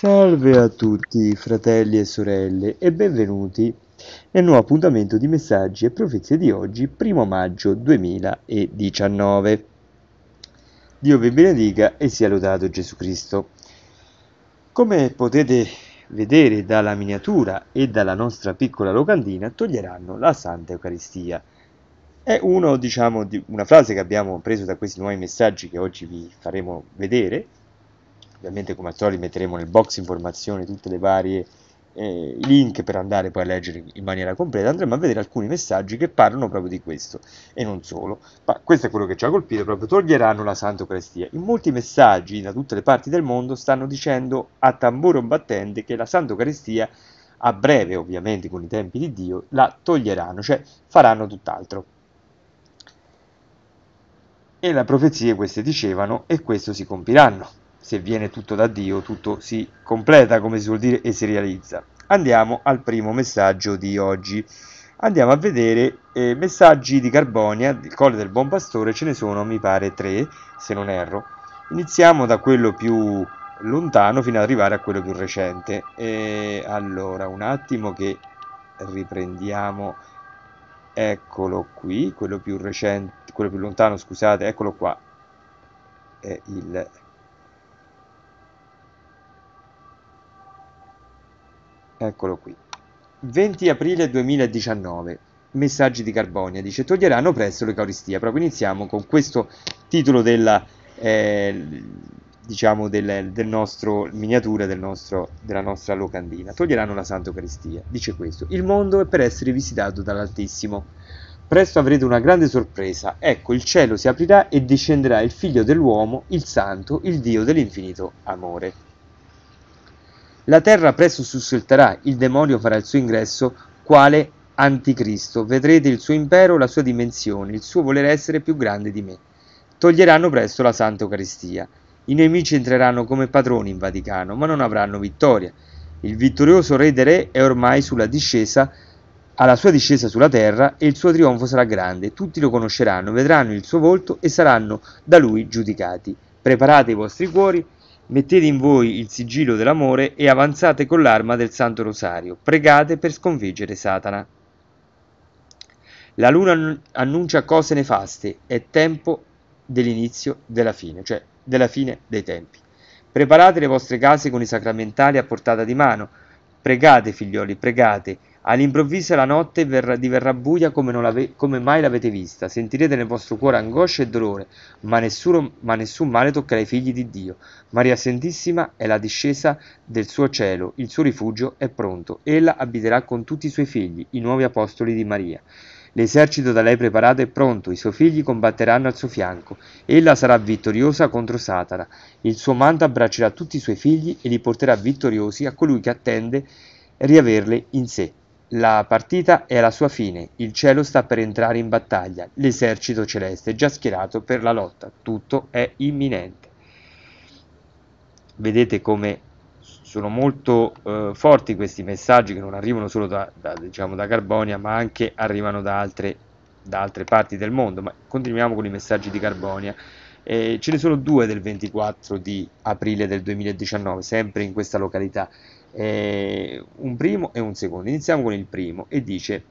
Salve a tutti fratelli e sorelle e benvenuti nel nuovo appuntamento di messaggi e profezie di oggi, primo maggio 2019. Dio vi benedica e sia lodato Gesù Cristo. Come potete vedere dalla miniatura e dalla nostra piccola locandina, toglieranno la Santa Eucaristia. È uno, diciamo, di una frase che abbiamo preso da questi nuovi messaggi che oggi vi faremo vedere ovviamente come al solito metteremo nel box informazioni tutte le varie eh, link per andare poi a leggere in maniera completa, andremo a vedere alcuni messaggi che parlano proprio di questo e non solo. Ma questo è quello che ci ha colpito, proprio toglieranno la Santa Eucaristia. In molti messaggi da tutte le parti del mondo stanno dicendo a tamburo battente che la Santa Eucaristia a breve, ovviamente con i tempi di Dio, la toglieranno, cioè faranno tutt'altro. E le profezie queste dicevano e questo si compiranno se viene tutto da Dio, tutto si completa, come si vuol dire, e si realizza. Andiamo al primo messaggio di oggi. Andiamo a vedere eh, messaggi di Carbonia, del Colle del Buon Pastore, ce ne sono, mi pare, tre, se non erro. Iniziamo da quello più lontano fino ad arrivare a quello più recente. E allora, un attimo che riprendiamo eccolo qui, quello più recente, quello più lontano, scusate, eccolo qua. È il Eccolo qui. 20 aprile 2019. Messaggi di Carbonia. Dice toglieranno presto l'Eucaristia. Proprio iniziamo con questo titolo della... Eh, diciamo del, del, nostro miniatura del nostro, della nostra locandina toglieranno la Santa Eucaristia dice questo il mondo è per essere visitato dall'Altissimo presto avrete una grande sorpresa ecco il cielo si aprirà e discenderà il figlio dell'uomo il santo il dio dell'infinito amore la terra presto sussulterà, il demonio farà il suo ingresso quale anticristo. Vedrete il suo impero, la sua dimensione, il suo voler essere più grande di me. Toglieranno presto la Santa Eucaristia. I nemici entreranno come padroni in Vaticano, ma non avranno vittoria. Il vittorioso re dei re è ormai sulla discesa, alla sua discesa sulla terra e il suo trionfo sarà grande. Tutti lo conosceranno, vedranno il suo volto e saranno da lui giudicati. Preparate i vostri cuori Mettete in voi il sigillo dell'amore e avanzate con l'arma del Santo Rosario. Pregate per sconfiggere Satana. La luna annuncia cose nefaste, è tempo dell'inizio della fine, cioè della fine dei tempi. Preparate le vostre case con i sacramentali a portata di mano. Pregate, figlioli, pregate, All'improvviso la notte verrà, diverrà buia come, ave, come mai l'avete vista. Sentirete nel vostro cuore angoscia e dolore, ma, nessuno, ma nessun male toccherà i figli di Dio. Maria Santissima è la discesa del suo cielo, il suo rifugio è pronto. Ella abiterà con tutti i suoi figli, i nuovi apostoli di Maria. L'esercito da lei preparato è pronto, i suoi figli combatteranno al suo fianco. Ella sarà vittoriosa contro Satana. Il suo manto abbraccerà tutti i suoi figli e li porterà vittoriosi a colui che attende riaverle in sé. La partita è alla sua fine, il cielo sta per entrare in battaglia, l'esercito celeste è già schierato per la lotta, tutto è imminente. Vedete come sono molto eh, forti questi messaggi che non arrivano solo da, da, diciamo, da Carbonia, ma anche arrivano da altre, da altre, parti del mondo. Ma continuiamo con i messaggi di Carbonia. Eh, ce ne sono due del 24 di aprile del 2019, sempre in questa località eh, un primo e un secondo. Iniziamo con il primo e dice,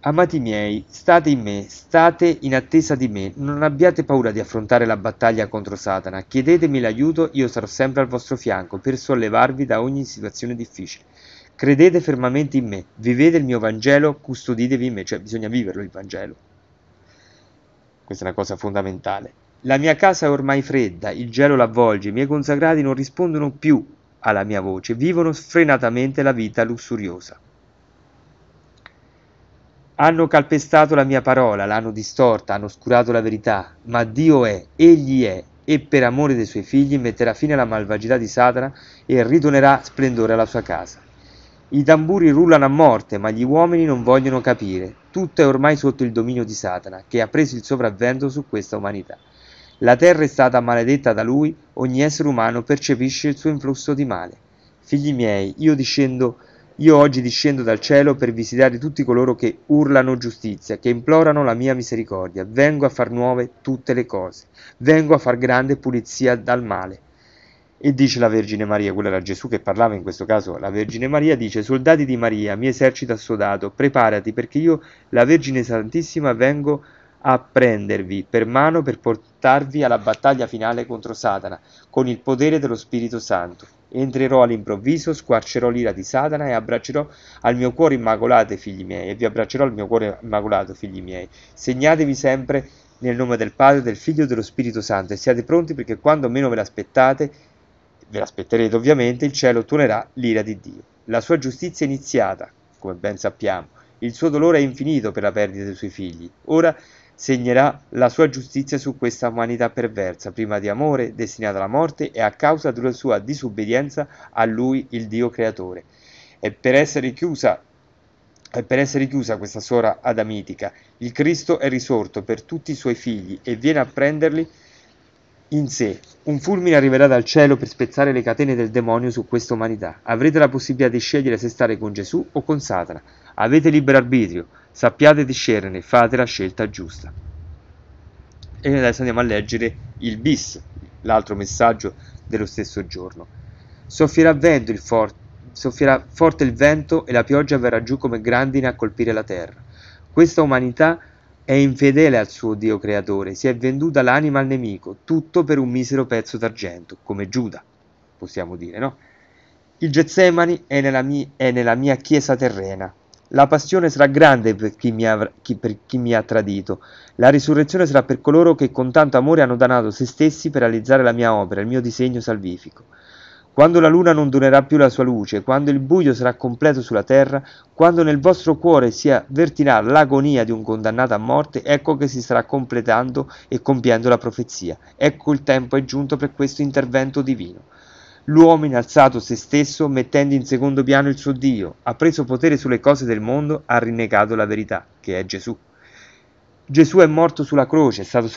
amati miei, state in me, state in attesa di me, non abbiate paura di affrontare la battaglia contro Satana, chiedetemi l'aiuto, io sarò sempre al vostro fianco per sollevarvi da ogni situazione difficile. Credete fermamente in me, vivete il mio Vangelo, custoditevi in me, cioè bisogna viverlo il Vangelo. Questa è una cosa fondamentale. La mia casa è ormai fredda, il gelo l'avvolge, i miei consacrati non rispondono più alla mia voce, vivono sfrenatamente la vita lussuriosa. Hanno calpestato la mia parola, l'hanno distorta, hanno oscurato la verità, ma Dio è, Egli è, e per amore dei suoi figli metterà fine alla malvagità di Satana e ridonerà splendore alla sua casa. I tamburi rullano a morte, ma gli uomini non vogliono capire. Tutto è ormai sotto il dominio di Satana, che ha preso il sopravvento su questa umanità. La terra è stata maledetta da lui, ogni essere umano percepisce il suo influsso di male. Figli miei, io discendo io oggi discendo dal cielo per visitare tutti coloro che urlano giustizia, che implorano la mia misericordia. Vengo a far nuove tutte le cose. Vengo a far grande pulizia dal male. E dice la Vergine Maria, quello era Gesù che parlava in questo caso, la Vergine Maria dice, soldati di Maria, mi esercita assodato, preparati perché io, la Vergine Santissima, vengo a a prendervi per mano per portarvi alla battaglia finale contro Satana, con il potere dello Spirito Santo. Entrerò all'improvviso, squarcerò l'ira di Satana e abbraccerò al mio cuore immacolato, figli miei, e vi abbraccerò al mio cuore immacolato, figli miei. Segnatevi sempre nel nome del Padre, del Figlio e dello Spirito Santo e siate pronti perché quando meno ve l'aspettate, ve l'aspetterete ovviamente, il cielo tuonerà l'ira di Dio. La sua giustizia è iniziata, come ben sappiamo, il suo dolore è infinito per la perdita dei suoi figli. Ora segnerà la sua giustizia su questa umanità perversa, prima di amore, destinata alla morte e a causa della sua disobbedienza a lui, il Dio creatore. E per essere chiusa, per essere chiusa questa sora adamitica, il Cristo è risorto per tutti i suoi figli e viene a prenderli in sé. Un fulmine arriverà dal cielo per spezzare le catene del demonio su questa umanità. Avrete la possibilità di scegliere se stare con Gesù o con Satana. Avete libero arbitrio. Sappiate discernere, fate la scelta giusta. E adesso andiamo a leggere il bis, l'altro messaggio dello stesso giorno. Soffierà, il for- soffierà forte il vento e la pioggia verrà giù come grandine a colpire la terra. Questa umanità è infedele al suo Dio creatore, si è venduta l'anima al nemico, tutto per un misero pezzo d'argento, come Giuda, possiamo dire, no? Il Getsemani è nella, mi- è nella mia chiesa terrena, la passione sarà grande per chi, mi ha, chi, per chi mi ha tradito. La risurrezione sarà per coloro che con tanto amore hanno donato se stessi per realizzare la mia opera, il mio disegno salvifico. Quando la luna non donerà più la sua luce, quando il buio sarà completo sulla terra, quando nel vostro cuore si avvertirà l'agonia di un condannato a morte, ecco che si starà completando e compiendo la profezia. Ecco il tempo è giunto per questo intervento divino. L'uomo ha se stesso mettendo in secondo piano il suo Dio, ha preso potere sulle cose del mondo, ha rinnegato la verità, che è Gesù. Gesù è morto sulla croce, è stato,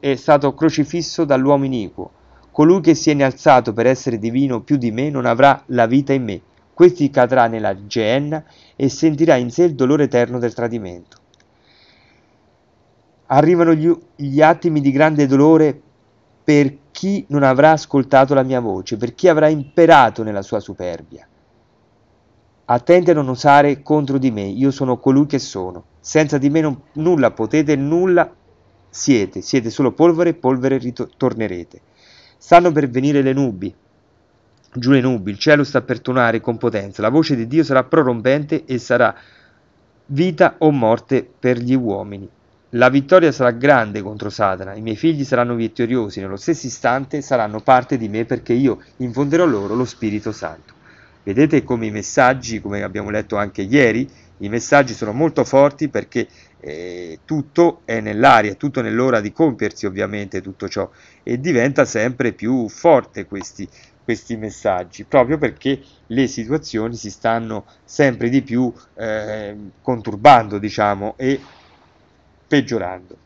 è stato crocifisso dall'uomo iniquo. Colui che si è innalzato per essere divino più di me non avrà la vita in me. Questi cadrà nella geenna e sentirà in sé il dolore eterno del tradimento. Arrivano gli, gli attimi di grande dolore perché chi non avrà ascoltato la mia voce, per chi avrà imperato nella sua superbia. Attenti a non osare contro di me, io sono colui che sono. Senza di me non, nulla potete, nulla siete, siete solo polvere e polvere ritornerete. Stanno per venire le nubi, giù le nubi, il cielo sta per tonare con potenza, la voce di Dio sarà prorompente e sarà vita o morte per gli uomini. La vittoria sarà grande contro Satana, i miei figli saranno vittoriosi, nello stesso istante saranno parte di me perché io infonderò loro lo Spirito Santo. Vedete come i messaggi, come abbiamo letto anche ieri, i messaggi sono molto forti perché eh, tutto è nell'aria, tutto nell'ora di compiersi ovviamente tutto ciò e diventa sempre più forte questi, questi messaggi, proprio perché le situazioni si stanno sempre di più eh, conturbando, diciamo, e peggiorando.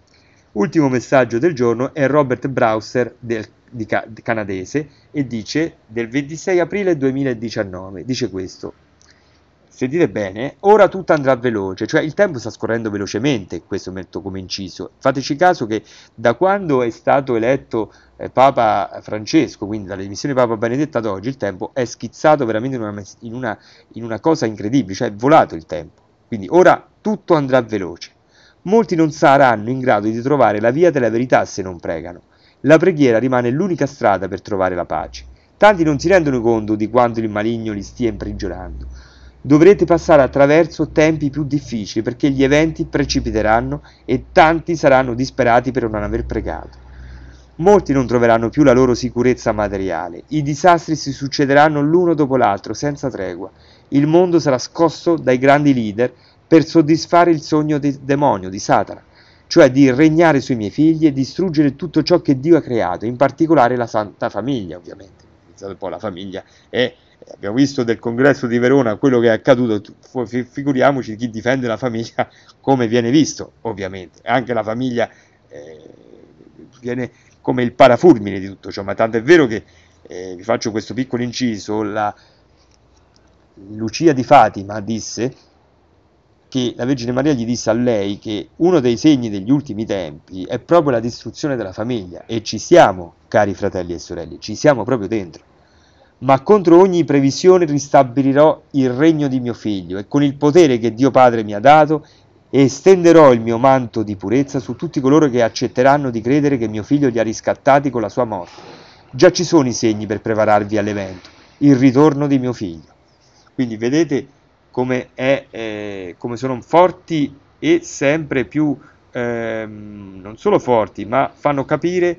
Ultimo messaggio del giorno è Robert Browser del, di, di canadese e dice del 26 aprile 2019, dice questo, sentite bene, ora tutto andrà veloce, cioè il tempo sta scorrendo velocemente, questo metto come inciso. Fateci caso che da quando è stato eletto eh, Papa Francesco, quindi dall'emissione Papa Benedetta ad oggi, il tempo è schizzato veramente in una, in una, in una cosa incredibile, cioè è volato il tempo. Quindi ora tutto andrà veloce. Molti non saranno in grado di trovare la via della verità se non pregano. La preghiera rimane l'unica strada per trovare la pace. Tanti non si rendono conto di quanto il maligno li stia imprigionando. Dovrete passare attraverso tempi più difficili perché gli eventi precipiteranno e tanti saranno disperati per non aver pregato. Molti non troveranno più la loro sicurezza materiale. I disastri si succederanno l'uno dopo l'altro senza tregua. Il mondo sarà scosso dai grandi leader per soddisfare il sogno del demonio, di Satana, cioè di regnare sui miei figli e distruggere tutto ciò che Dio ha creato, in particolare la Santa Famiglia, ovviamente. Pensate un po', la famiglia è, abbiamo visto del congresso di Verona quello che è accaduto, figuriamoci chi difende la famiglia come viene visto, ovviamente. Anche la famiglia eh, viene come il parafulmine di tutto ciò, ma tanto è vero che, eh, vi faccio questo piccolo inciso, la Lucia di Fatima disse che la Vergine Maria gli disse a lei che uno dei segni degli ultimi tempi è proprio la distruzione della famiglia e ci siamo, cari fratelli e sorelle, ci siamo proprio dentro. Ma contro ogni previsione ristabilirò il regno di mio figlio e con il potere che Dio Padre mi ha dato estenderò il mio manto di purezza su tutti coloro che accetteranno di credere che mio figlio li ha riscattati con la sua morte. Già ci sono i segni per prepararvi all'evento, il ritorno di mio figlio. Quindi vedete come, è, eh, come sono forti e sempre più, ehm, non solo forti, ma fanno capire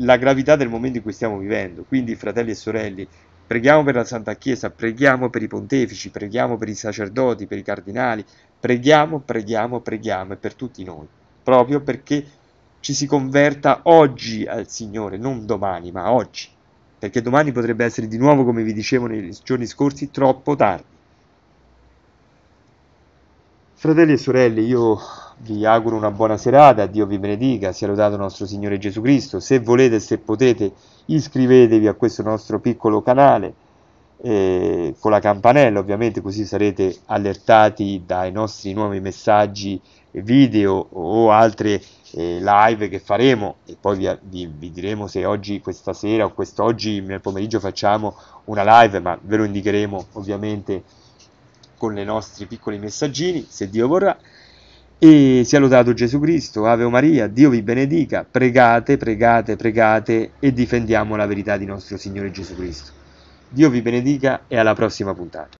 la gravità del momento in cui stiamo vivendo. Quindi, fratelli e sorelle, preghiamo per la Santa Chiesa, preghiamo per i pontefici, preghiamo per i sacerdoti, per i cardinali, preghiamo, preghiamo, preghiamo e per tutti noi, proprio perché ci si converta oggi al Signore, non domani, ma oggi, perché domani potrebbe essere di nuovo, come vi dicevo nei giorni scorsi, troppo tardi. Fratelli e sorelle, io vi auguro una buona serata, Dio vi benedica, salutato lodato nostro Signore Gesù Cristo. Se volete, se potete, iscrivetevi a questo nostro piccolo canale eh, con la campanella, ovviamente, così sarete allertati dai nostri nuovi messaggi video o altre eh, live che faremo e poi vi, vi, vi, diremo se oggi, questa sera o quest'oggi nel pomeriggio facciamo una live, ma ve lo indicheremo ovviamente con i nostri piccoli messaggini, se Dio vorrà. E sia lodato Gesù Cristo, Ave Maria, Dio vi benedica, pregate, pregate, pregate e difendiamo la verità di nostro Signore Gesù Cristo. Dio vi benedica e alla prossima puntata.